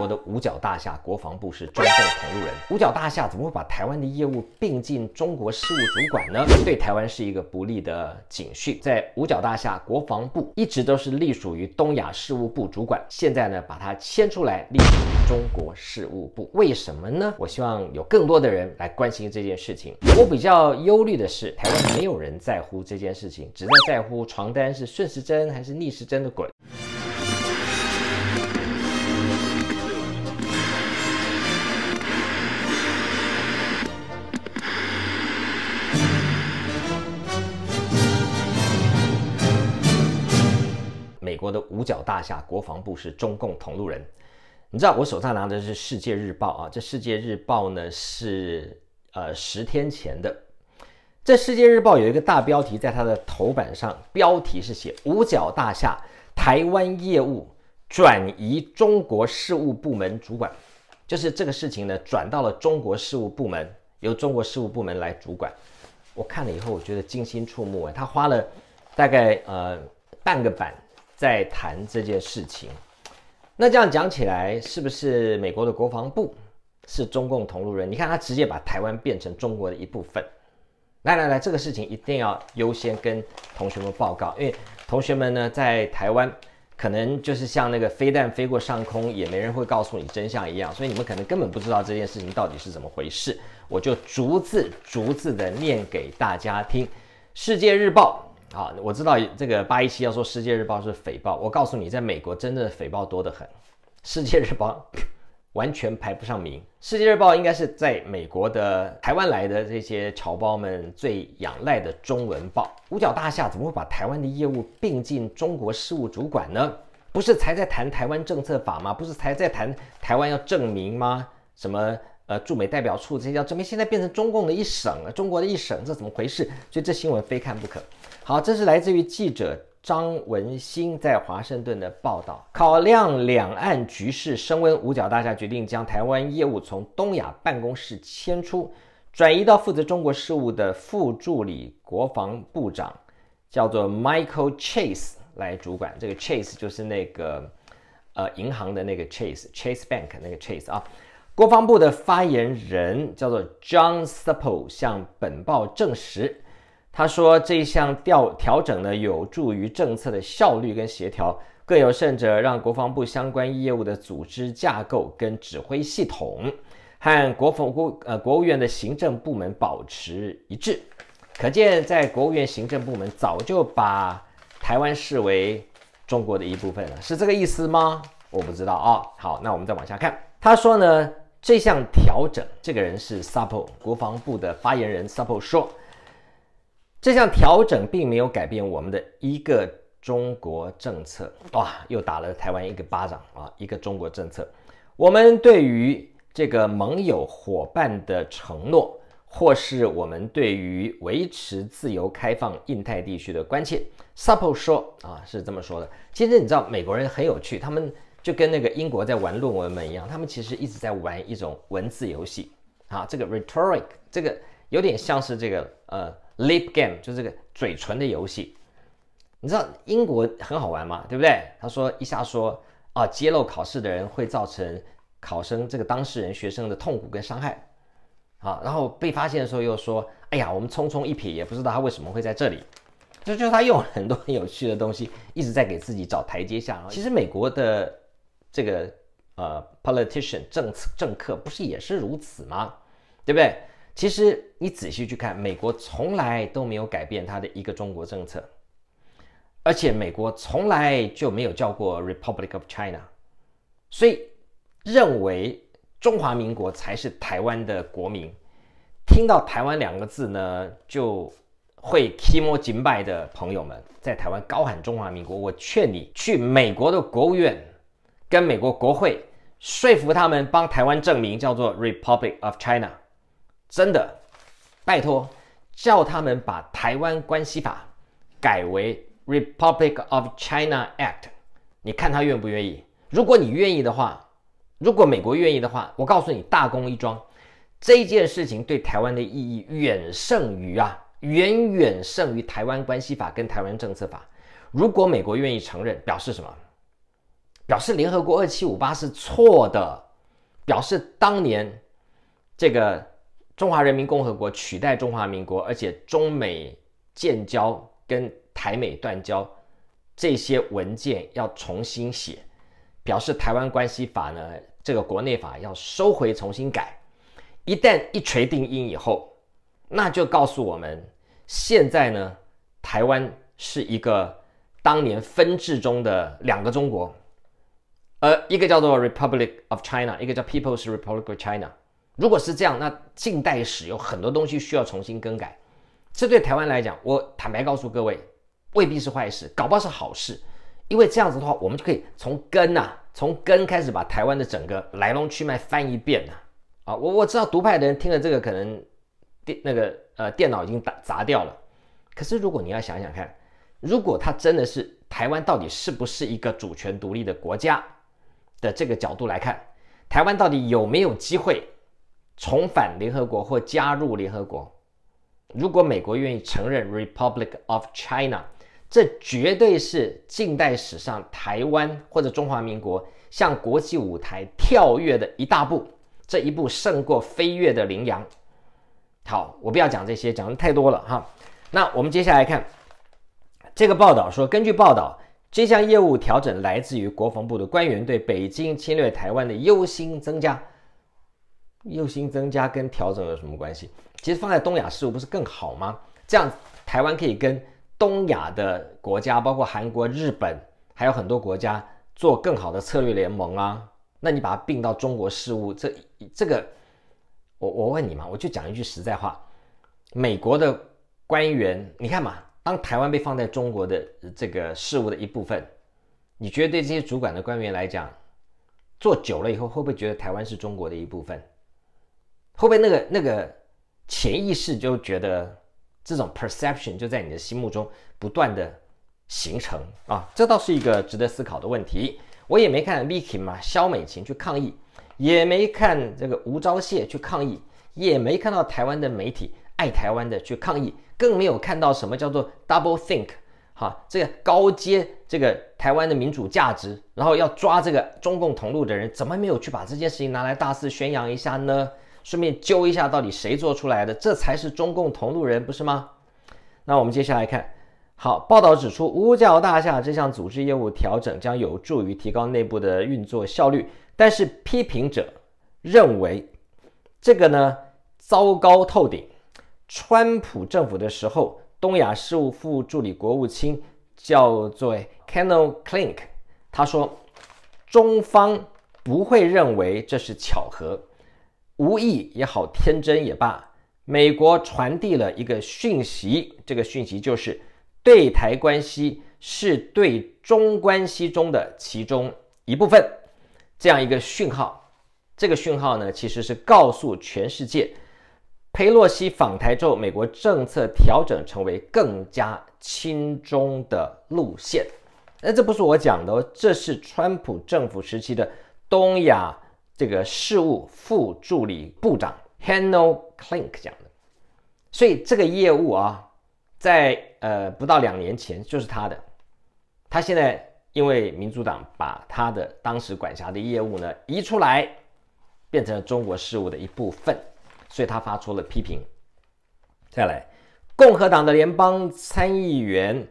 我的五角大厦，国防部是中共同路人。五角大厦怎么会把台湾的业务并进中国事务主管呢？对台湾是一个不利的警讯。在五角大厦，国防部一直都是隶属于东亚事务部主管，现在呢把它迁出来，隶属于中国事务部，为什么呢？我希望有更多的人来关心这件事情。我比较忧虑的是，台湾没有人在乎这件事情，只在乎床单是顺时针还是逆时针的滚。美国的五角大厦，国防部是中共同路人。你知道我手上拿的是《世界日报》啊？这《世界日报》呢是呃十天前的。这《世界日报》有一个大标题在它的头版上，标题是写“五角大厦台湾业务转移中国事务部门主管”，就是这个事情呢转到了中国事务部门，由中国事务部门来主管。我看了以后，我觉得惊心触目啊！他花了大概呃半个版。在谈这件事情，那这样讲起来，是不是美国的国防部是中共同路人？你看他直接把台湾变成中国的一部分。来来来，这个事情一定要优先跟同学们报告，因为同学们呢在台湾，可能就是像那个飞弹飞过上空，也没人会告诉你真相一样，所以你们可能根本不知道这件事情到底是怎么回事。我就逐字逐字的念给大家听，《世界日报》。啊，我知道这个八一七要说《世界日报》是诽谤，我告诉你，在美国真的诽谤多得很，《世界日报 》完全排不上名，《世界日报》应该是在美国的台湾来的这些侨胞们最仰赖的中文报。五角大厦怎么会把台湾的业务并进中国事务主管呢？不是才在谈台湾政策法吗？不是才在谈台湾要证明吗？什么呃驻美代表处这些要证明，现在变成中共的一省了，中国的一省，这怎么回事？所以这新闻非看不可。好，这是来自于记者张文新在华盛顿的报道。考量两岸局势升温，五角大厦决定将台湾业务从东亚办公室迁出，转移到负责中国事务的副助理国防部长，叫做 Michael Chase 来主管。这个 Chase 就是那个，呃，银行的那个 Chase，Chase Bank 那个 Chase 啊。国防部的发言人叫做 John Stuppell 向本报证实。他说：“这项调调整呢，有助于政策的效率跟协调，更有甚者，让国防部相关业务的组织架构跟指挥系统，和国防部呃国务院的行政部门保持一致。可见，在国务院行政部门早就把台湾视为中国的一部分了，是这个意思吗？我不知道啊。好，那我们再往下看。他说呢，这项调整，这个人是 Supple 国防部的发言人 s u p 萨 o 说。”这项调整并没有改变我们的一个中国政策，哇，又打了台湾一个巴掌啊！一个中国政策，我们对于这个盟友伙伴的承诺，或是我们对于维持自由开放印太地区的关切，s u p p 萨普说啊，是这么说的。其实你知道美国人很有趣，他们就跟那个英国在玩论文们一样，他们其实一直在玩一种文字游戏啊，这个 rhetoric，这个有点像是这个呃。Lip game 就是个嘴唇的游戏，你知道英国很好玩嘛，对不对？他说一下说啊，揭露考试的人会造成考生这个当事人学生的痛苦跟伤害，啊，然后被发现的时候又说，哎呀，我们匆匆一瞥，也不知道他为什么会在这里，就就是他用很多很有趣的东西一直在给自己找台阶下。其实美国的这个呃 politician 政策政客不是也是如此吗？对不对？其实你仔细去看，美国从来都没有改变它的一个中国政策，而且美国从来就没有叫过 Republic of China，所以认为中华民国才是台湾的国民，听到台湾两个字呢就会屈膜紧拜的朋友们，在台湾高喊中华民国，我劝你去美国的国务院跟美国国会说服他们帮台湾证明叫做 Republic of China。真的，拜托，叫他们把《台湾关系法》改为《Republic of China Act》，你看他愿不愿意？如果你愿意的话，如果美国愿意的话，我告诉你，大功一桩。这件事情对台湾的意义远胜于啊，远远胜于《台湾关系法》跟《台湾政策法》。如果美国愿意承认，表示什么？表示联合国二七五八是错的，表示当年这个。中华人民共和国取代中华民国，而且中美建交跟台美断交这些文件要重新写，表示台湾关系法呢这个国内法要收回重新改。一旦一锤定音以后，那就告诉我们，现在呢台湾是一个当年分治中的两个中国，呃，一个叫做 Republic of China，一个叫 People's Republic of China。如果是这样，那近代史有很多东西需要重新更改。这对台湾来讲，我坦白告诉各位，未必是坏事，搞不好是好事。因为这样子的话，我们就可以从根呐，从根开始把台湾的整个来龙去脉翻一遍呐。啊，我我知道独派的人听了这个可能电那个呃电脑已经打砸掉了。可是如果你要想想看，如果他真的是台湾到底是不是一个主权独立的国家的这个角度来看，台湾到底有没有机会？重返联合国或加入联合国，如果美国愿意承认 Republic of China，这绝对是近代史上台湾或者中华民国向国际舞台跳跃的一大步。这一步胜过飞跃的羚羊。好，我不要讲这些，讲的太多了哈。那我们接下来看这个报道说，根据报道，这项业务调整来自于国防部的官员对北京侵略台湾的忧心增加。又新增加跟调整有什么关系？其实放在东亚事务不是更好吗？这样台湾可以跟东亚的国家，包括韩国、日本，还有很多国家做更好的策略联盟啦。那你把它并到中国事务，这这个，我我问你嘛，我就讲一句实在话，美国的官员，你看嘛，当台湾被放在中国的这个事务的一部分，你觉得对这些主管的官员来讲，做久了以后会不会觉得台湾是中国的一部分？后边那个那个潜意识就觉得这种 perception 就在你的心目中不断的形成啊，这倒是一个值得思考的问题。我也没看 Vicky 嘛，萧美琴去抗议，也没看这个吴钊燮去抗议，也没看到台湾的媒体爱台湾的去抗议，更没有看到什么叫做 double think 哈，这个高阶这个台湾的民主价值，然后要抓这个中共同路的人，怎么没有去把这件事情拿来大肆宣扬一下呢？顺便揪一下，到底谁做出来的？这才是中共同路人，不是吗？那我们接下来看，好，报道指出，五角大厦这项组织业务调整将有助于提高内部的运作效率，但是批评者认为这个呢糟糕透顶。川普政府的时候，东亚事务副助理国务卿叫做 k e n n l c l i n k 他说中方不会认为这是巧合。无意也好，天真也罢，美国传递了一个讯息，这个讯息就是对台关系是对中关系中的其中一部分，这样一个讯号。这个讯号呢，其实是告诉全世界，佩洛西访台之后，美国政策调整成为更加亲中的路线。那这不是我讲的，这是川普政府时期的东亚。这个事务副助理部长 Hanno Klink 讲的，所以这个业务啊，在呃不到两年前就是他的，他现在因为民主党把他的当时管辖的业务呢移出来，变成了中国事务的一部分，所以他发出了批评。再来，共和党的联邦参议员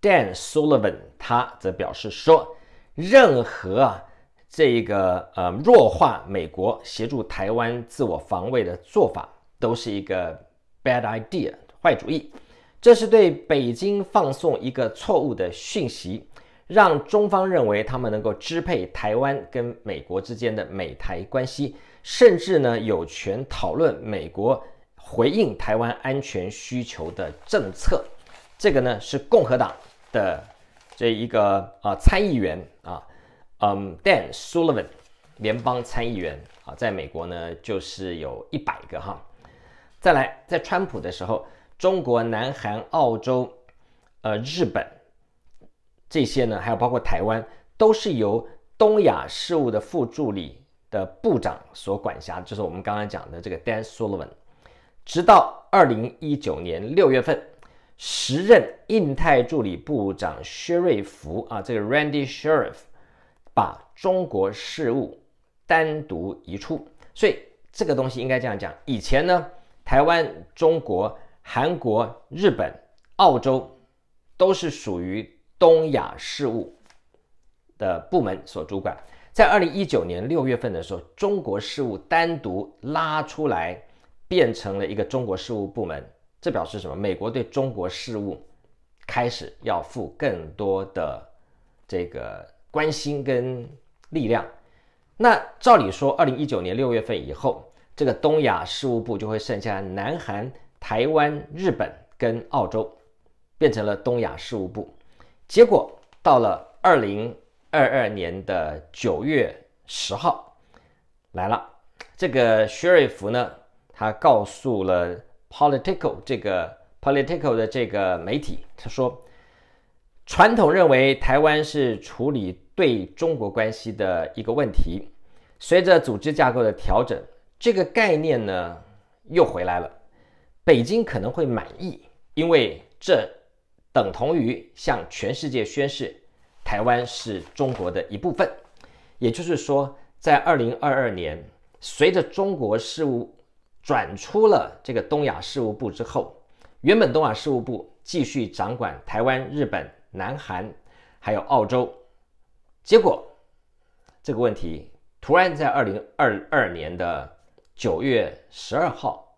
Dan Sullivan，他则表示说，任何啊。这个呃，弱化美国协助台湾自我防卫的做法，都是一个 bad idea，坏主意。这是对北京放送一个错误的讯息，让中方认为他们能够支配台湾跟美国之间的美台关系，甚至呢有权讨论美国回应台湾安全需求的政策。这个呢是共和党的这一个啊参议员啊。嗯，Dan Sullivan，联邦参议员啊，在美国呢就是有一百个哈。再来，在川普的时候，中国、南韩、澳洲、呃，日本这些呢，还有包括台湾，都是由东亚事务的副助理的部长所管辖，就是我们刚刚讲的这个 Dan Sullivan。直到二零一九年六月份，时任印太助理部长薛瑞福啊，这个 r a n d y s h e r i f f 把中国事务单独移出。所以这个东西应该这样讲。以前呢，台湾、中国、韩国、日本、澳洲都是属于东亚事务的部门所主管。在二零一九年六月份的时候，中国事务单独拉出来，变成了一个中国事务部门。这表示什么？美国对中国事务开始要负更多的这个。关心跟力量。那照理说，二零一九年六月份以后，这个东亚事务部就会剩下南韩、台湾、日本跟澳洲，变成了东亚事务部。结果到了二零二二年的九月十号，来了这个薛瑞福呢，他告诉了 Political 这个 Political 的这个媒体，他说，传统认为台湾是处理。对中国关系的一个问题，随着组织架构的调整，这个概念呢又回来了。北京可能会满意，因为这等同于向全世界宣示，台湾是中国的一部分。也就是说，在二零二二年，随着中国事务转出了这个东亚事务部之后，原本东亚事务部继续掌管台湾、日本、南韩，还有澳洲。结果，这个问题突然在二零二二年的九月十二号，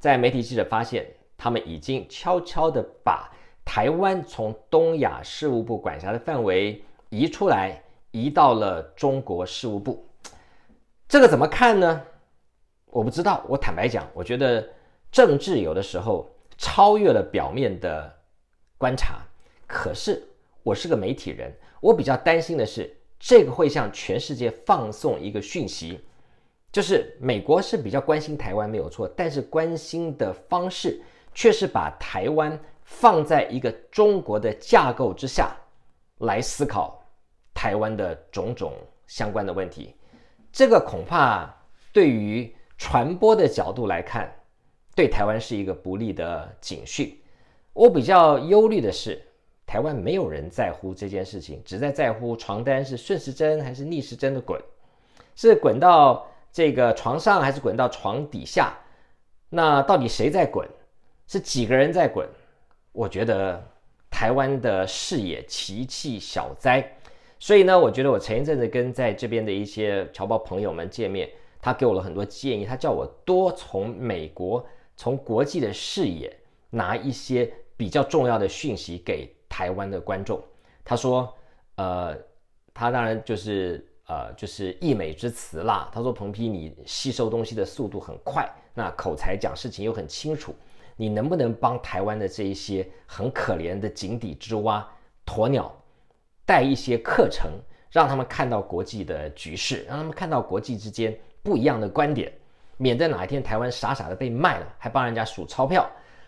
在媒体记者发现，他们已经悄悄的把台湾从东亚事务部管辖的范围移出来，移到了中国事务部。这个怎么看呢？我不知道。我坦白讲，我觉得政治有的时候超越了表面的观察，可是。我是个媒体人，我比较担心的是，这个会向全世界放送一个讯息，就是美国是比较关心台湾没有错，但是关心的方式却是把台湾放在一个中国的架构之下来思考台湾的种种相关的问题，这个恐怕对于传播的角度来看，对台湾是一个不利的警讯。我比较忧虑的是。台湾没有人在乎这件事情，只在在乎床单是顺时针还是逆时针的滚，是滚到这个床上还是滚到床底下？那到底谁在滚？是几个人在滚？我觉得台湾的视野奇器小哉，所以呢，我觉得我前一阵子跟在这边的一些侨胞朋友们见面，他给我了很多建议，他叫我多从美国、从国际的视野拿一些比较重要的讯息给。台湾的观众，他说：“呃，他当然就是呃，就是溢美之词啦。他说，彭批你吸收东西的速度很快，那口才讲事情又很清楚，你能不能帮台湾的这一些很可怜的井底之蛙、鸵鸟带一些课程，让他们看到国际的局势，让他们看到国际之间不一样的观点，免得哪一天台湾傻傻的被卖了，还帮人家数钞票，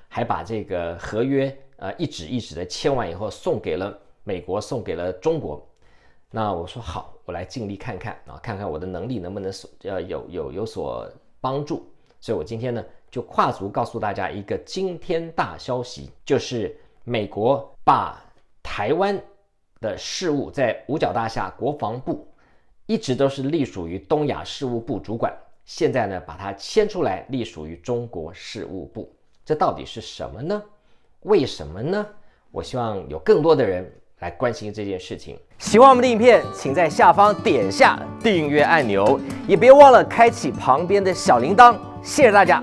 还把这个合约。”呃，一纸一纸的签完以后，送给了美国，送给了中国。那我说好，我来尽力看看啊，看看我的能力能不能所呃有有有所帮助。所以我今天呢，就跨足告诉大家一个惊天大消息，就是美国把台湾的事务在五角大厦国防部一直都是隶属于东亚事务部主管，现在呢把它迁出来，隶属于中国事务部，这到底是什么呢？为什么呢？我希望有更多的人来关心这件事情。喜欢我们的影片，请在下方点下订阅按钮，也别忘了开启旁边的小铃铛。谢谢大家。